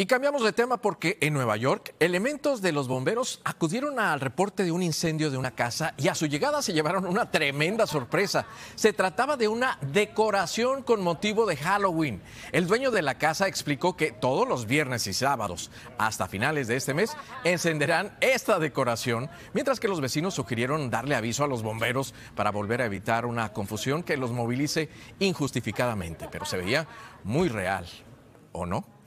Y cambiamos de tema porque en Nueva York, elementos de los bomberos acudieron al reporte de un incendio de una casa y a su llegada se llevaron una tremenda sorpresa. Se trataba de una decoración con motivo de Halloween. El dueño de la casa explicó que todos los viernes y sábados, hasta finales de este mes, encenderán esta decoración, mientras que los vecinos sugirieron darle aviso a los bomberos para volver a evitar una confusión que los movilice injustificadamente. Pero se veía muy real, ¿o no?